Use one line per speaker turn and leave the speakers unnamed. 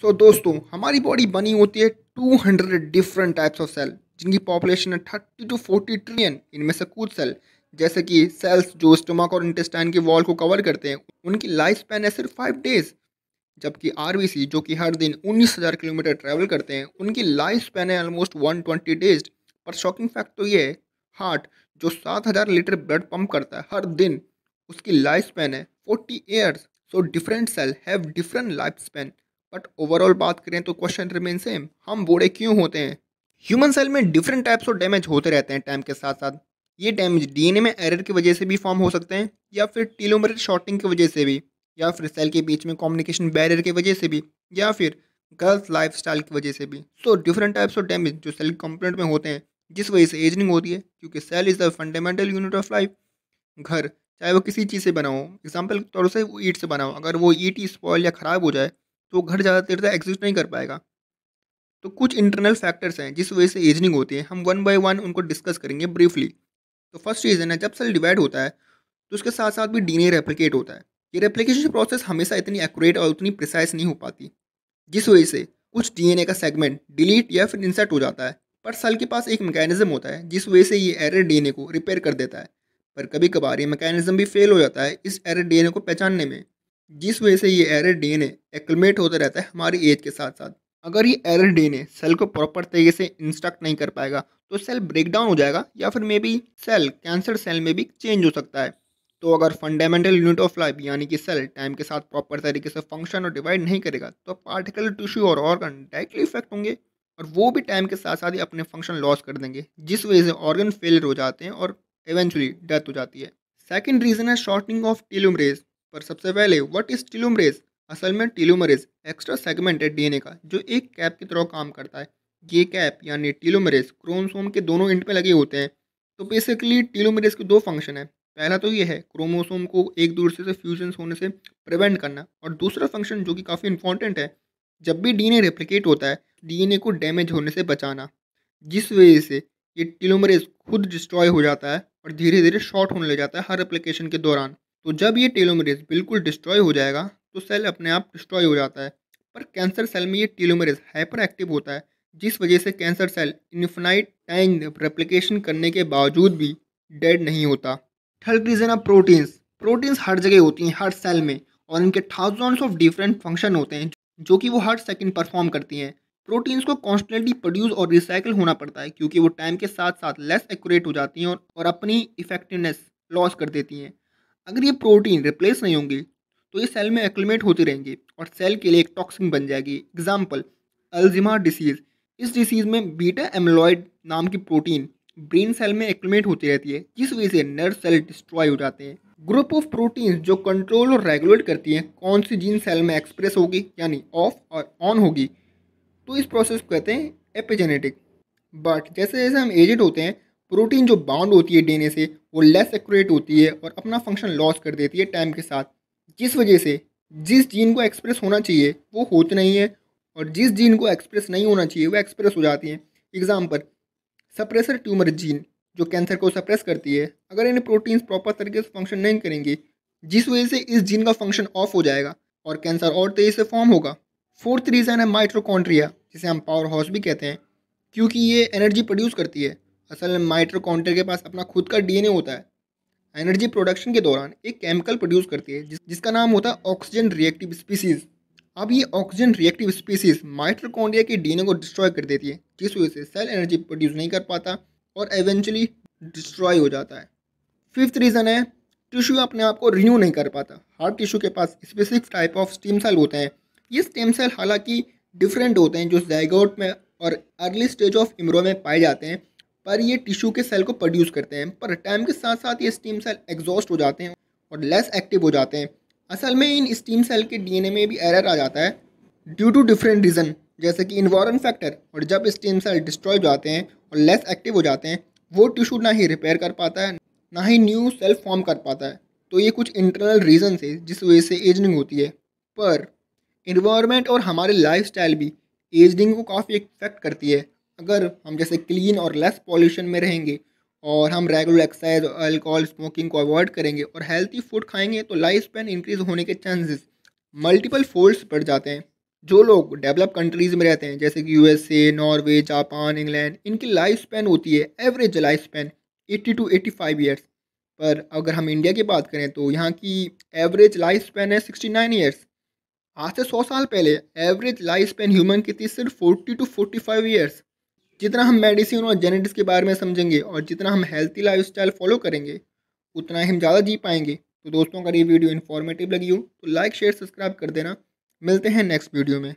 सो so, दोस्तों हमारी body बनी होती है 200 डिफरेंट टाइप्स ऑफ सेल जिनकी पॉपुलेशन है 30 टू 40 ट्रिलियन इनमें से कुछ सेल जैसे कि सेल्स जो स्टमक और इंटेस्टाइन के वॉल को कवर करते हैं उनकी लाइफ स्पैन है सिर्फ फाइव डेज जबकि आर जो कि हर दिन उन्नीस हज़ार किलोमीटर ट्रैवल करते हैं उनकी लाइफ स्पैन है ऑलमोस्ट वन ट्वेंटी डेज पर शॉकिंग फैक्ट तो ये है हार्ट जो सात हज़ार लीटर ब्लड पम्प करता है हर दिन उसकी लाइफ स्पैन है forty years so different cell have different life span but overall बात करें तो क्वेश्चन रिमेन सेम हम बूढ़े क्यों होते हैं ह्यूमन सेल में डिफरेंट टाइप्स ऑफ डैमेज होते रहते हैं टाइम के साथ साथ ये डैमेज डीएनए में एरर की वजह से भी फॉर्म हो सकते हैं या फिर टीलोमर शॉर्टिंग की वजह से भी या फिर सेल के बीच में कम्युनिकेशन बैरियर की वजह से भी या फिर गर्ल्स लाइफ की वजह से भी so different types of damage जो सेल कंपोनेंट में होते हैं जिस वजह से एजनिंग होती है क्योंकि cell is the fundamental unit of life घर चाहे वो किसी चीज़ से बनाओ एग्जाम्पल के तौर से वो ईट से बनाओ अगर वो ईट ही स्पॉयल या ख़राब हो जाए तो घर ज़्यादा देर तक एग्जिस्ट नहीं कर पाएगा तो कुछ इंटरनल फैक्टर्स हैं जिस वजह से एजनिंग होती है हम वन बाय वन उनको डिस्कस करेंगे ब्रीफली तो फर्स्ट रीज़न है जब सेल डिवाइड होता है तो उसके साथ साथ भी डीएनए रेप्लिकेट होता है ये रेप्लिकेशन प्रोसेस हमेशा इतनी एक्यूरेट और उतनी प्रिसाइज नहीं हो पाती जिस वजह से कुछ डीएनए का सेगमेंट डिलीट या फिर इंसर्ट हो जाता है पर सेल के पास एक मैकेनिज्म होता है जिस वजह से ये एरर डीएनए को रिपेयर कर देता है पर कभी कभार ये मैकेनिज्म भी फेल हो जाता है इस एरर डीएनए को पहचानने में जिस वजह से ये एरर डी एन एक्लमेट होता रहता है हमारी एज के साथ साथ अगर ये एरर डी एन सेल को प्रॉपर तरीके से इंस्ट्रक्ट नहीं कर पाएगा तो सेल ब्रेकडाउन हो जाएगा या फिर maybe cell cancer cell में भी चेंज हो सकता है तो अगर फंडामेंटल यूनिट ऑफ लाइफ यानी कि सेल टाइम के साथ प्रॉपर तरीके से फंक्शन और डिवाइड नहीं करेगा तो पार्टिकल टिश्यू और ऑर्गन डायरेक्टली इफेक्ट होंगे और वो भी टाइम के साथ साथ ही अपने फंक्शन लॉस कर देंगे जिस वजह से ऑर्गन फेलियर हो जाते हैं और एवेंचुअली डेथ हो जाती है सेकेंड रीज़न है शॉर्टनिंग ऑफ टेलोमरेज पर सबसे पहले व्हाट इज टिलूमरेज असल में टिलूमरेज एक्स्ट्रा सेगमेंट है डीएनए का जो एक कैप की तरह काम करता है ये कैप यानी टिलूमरेज क्रोमोसोम के दोनों इंड पे लगे होते हैं तो बेसिकली टिलूमरेज के दो फंक्शन है पहला तो ये है क्रोमोसोम को एक दूसरे से फ्यूजन होने से प्रिवेंट करना और दूसरा फंक्शन जो कि काफ़ी इंपॉर्टेंट है जब भी डीएनए रेप्लिकेट होता है डीएनए को डैमेज होने से बचाना जिस वजह से ये टिलोमरेज खुद डिस्ट्रॉय हो जाता है और धीरे धीरे शॉर्ट होने लग जाता है हर एप्लीकेशन के दौरान तो जब ये टेलोमरेज बिल्कुल डिस्ट्रॉय हो जाएगा तो सेल अपने आप डिस्ट्रॉय हो जाता है पर कैंसर सेल में ये टेलोमरेज हाइपर एक्टिव होता है जिस वजह से cancer cell infinite time replication करने के बावजूद भी डेड नहीं होता third reason of proteins proteins हर जगह होती हैं हर सेल में और इनके थाउजेंड्स ऑफ डिफरेंट फंक्शन होते हैं जो कि वो हर सेकंड परफॉर्म करती हैं प्रोटीन्स को कॉन्स्टेंटली प्रोड्यूस और रिसाइकिल होना पड़ता है क्योंकि वो टाइम के साथ साथ लेस एक्यूरेट हो जाती हैं और, और अपनी इफेक्टिवनेस लॉस कर देती हैं अगर ये प्रोटीन रिप्लेस नहीं होंगे तो ये सेल में एक्लमेट होते रहेंगे और सेल के लिए एक टॉक्सिन बन जाएगी एग्जाम्पल अल्जिमा डिसीज़ इस डिसीज़ में बीटा एमलॉयड नाम की प्रोटीन ब्रेन सेल में एक्लमेट होती रहती है जिस वजह से नर्व सेल डिस्ट्रॉय हो जाते हैं ग्रुप ऑफ प्रोटीन्स जो कंट्रोल और रेगुलेट करती हैं कौन सी जीन सेल में एक्सप्रेस होगी यानी ऑफ और ऑन होगी तो इस प्रोसेस को कहते हैं एपिजेनेटिक बट जैसे जैसे हम एजेड होते हैं प्रोटीन जो बाउंड होती है डीएनए से वो लेस एक्यूरेट होती है और अपना फंक्शन लॉस कर देती है टाइम के साथ जिस वजह से जिस जीन को एक्सप्रेस होना चाहिए वो होते नहीं है और जिस जीन को एक्सप्रेस नहीं होना चाहिए वो एक्सप्रेस हो जाती है एग्ज़ाम्पल सप्रेसर ट्यूमर जीन जो कैंसर को सप्रेस करती है अगर इन प्रोटीन्स प्रॉपर तरीके से फंक्शन नहीं करेंगी जिस वजह से इस जीन का फंक्शन ऑफ हो जाएगा और कैंसर और तेज़ी से फॉर्म होगा फोर्थ रीज़न है माइट्रोकॉन्ड्रिया जिसे हम पावर हाउस भी कहते हैं क्योंकि ये एनर्जी प्रोड्यूस करती है असल में माइट्रोकॉन्टर के पास अपना खुद का डीएनए होता है एनर्जी प्रोडक्शन के दौरान एक केमिकल प्रोड्यूस करती है जिस, जिसका नाम होता है ऑक्सीजन रिएक्टिव स्पीसीज अब ये ऑक्सीजन रिएक्टिव स्पीसीज माइट्रोकॉन्डिया के डीएनए को डिस्ट्रॉय कर देती है जिस वजह से सेल एनर्जी प्रोड्यूस नहीं कर पाता और एवेंचुअली डिस्ट्रॉय हो जाता है फिफ्थ रीज़न है टिश्यू अपने आप को रिन्यू नहीं कर पाता हार्ट टिश्यू के पास specific type of stem cell होते हैं ये स्टेम सेल हालांकि डिफरेंट होते हैं जो जैगोट में और अर्ली स्टेज ऑफ इमरो में पाए जाते हैं पर ये टिश्यू के सेल को प्रोड्यूस करते हैं पर टाइम के साथ साथ ये स्टीम सेल एग्जॉस्ट हो जाते हैं और लेस एक्टिव हो जाते हैं असल में इन स्टीम सेल के डीएनए में भी एरर आ जाता है ड्यू टू डिफरेंट रीज़न जैसे कि इन्वायरन फैक्टर और जब स्टीम सेल डिस्ट्रॉय हो जाते हैं और लेस एक्टिव हो जाते हैं वो टिशू ना ही रिपेयर कर पाता है ना ही न्यू सेल फॉर्म कर पाता है तो ये कुछ इंटरनल रीज़न है जिस वजह से एजनिंग होती है पर इन्वायरमेंट और हमारे लाइफ भी एजनिंग को काफ़ी इफेक्ट करती है अगर हम जैसे क्लीन और लेस पॉल्यूशन में रहेंगे और हम रेगुलर एक्सरसाइज अल्कोहल स्मोकिंग को अवॉइड करेंगे और हेल्थी फूड खाएंगे तो लाइफ स्पैन इंक्रीज होने के चांसेस मल्टीपल फोल्ड्स बढ़ जाते हैं जो लोग डेवलप कंट्रीज़ में रहते हैं जैसे कि यूएसए नॉर्वे जापान इंग्लैंड इनकी लाइफ स्पैन होती है average life span eighty two eighty five years पर अगर हम इंडिया की बात करें तो यहाँ की एवरेज लाइफ स्पैन है सिक्सटी नाइन ईयर्स आज से सौ साल पहले एवरेज लाइफ स्पैन ह्यूमन की थी सिर्फ forty to forty five years जितना हम मेडिसिन और जेनेटिक्स के बारे में समझेंगे और जितना हम हेल्थी लाइफ फॉलो करेंगे उतना ही हम ज़्यादा जी पाएंगे तो दोस्तों अगर ये वीडियो इन्फॉर्मेटिव लगी हो तो लाइक शेयर सब्सक्राइब कर देना मिलते हैं नेक्स्ट वीडियो में